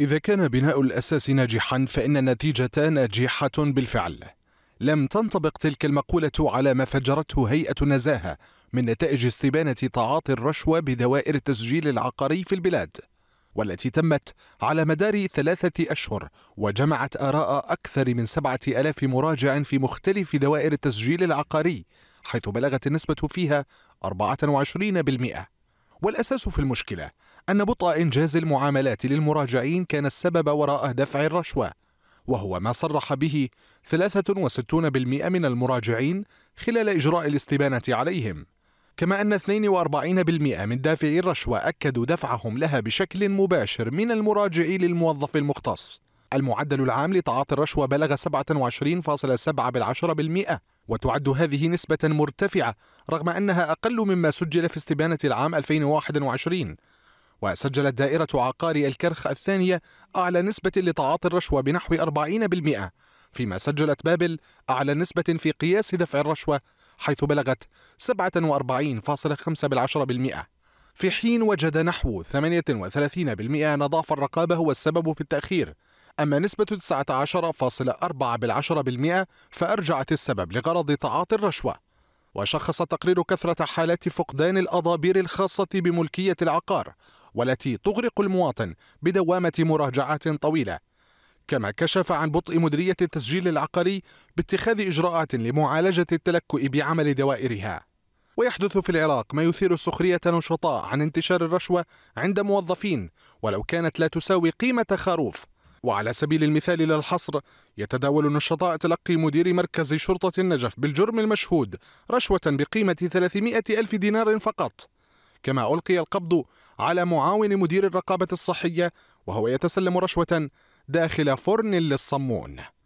إذا كان بناء الأساس ناجحا فإن النتيجة ناجحة بالفعل لم تنطبق تلك المقولة على ما فجرته هيئة النزاهة من نتائج استبانة تعاطي الرشوة بدوائر التسجيل العقاري في البلاد والتي تمت على مدار ثلاثة أشهر وجمعت آراء أكثر من سبعة ألاف مراجع في مختلف دوائر التسجيل العقاري حيث بلغت النسبة فيها 24% والأساس في المشكلة أن بطء إنجاز المعاملات للمراجعين كان السبب وراء دفع الرشوة وهو ما صرح به 63% من المراجعين خلال إجراء الاستبانة عليهم كما أن 42% من دافعي الرشوة أكدوا دفعهم لها بشكل مباشر من المراجع للموظف المختص المعدل العام لتعاطي الرشوة بلغ 27.7% وتعد هذه نسبة مرتفعة رغم أنها أقل مما سجل في استبانة العام 2021 وسجلت دائرة عقار الكرخ الثانية أعلى نسبة لتعاطي الرشوة بنحو 40% فيما سجلت بابل أعلى نسبة في قياس دفع الرشوة حيث بلغت 47.5 في حين وجد نحو 38% أن ضعف الرقابة هو السبب في التأخير أما نسبة 19.4% فأرجعت السبب لغرض تعاطي الرشوة وشخص التقرير كثرة حالات فقدان الأضابير الخاصة بملكية العقار والتي تغرق المواطن بدوامة مراجعات طويلة كما كشف عن بطء مديرية التسجيل العقاري باتخاذ إجراءات لمعالجة التلكؤ بعمل دوائرها ويحدث في العراق ما يثير سخرية نشطاء عن انتشار الرشوة عند موظفين ولو كانت لا تساوي قيمة خروف وعلى سبيل المثال لا الحصر يتداول نشطاء تلقي مدير مركز شرطة النجف بالجرم المشهود رشوة بقيمة 300 ألف دينار فقط كما ألقي القبض على معاون مدير الرقابة الصحية وهو يتسلم رشوة داخل فرن للصمون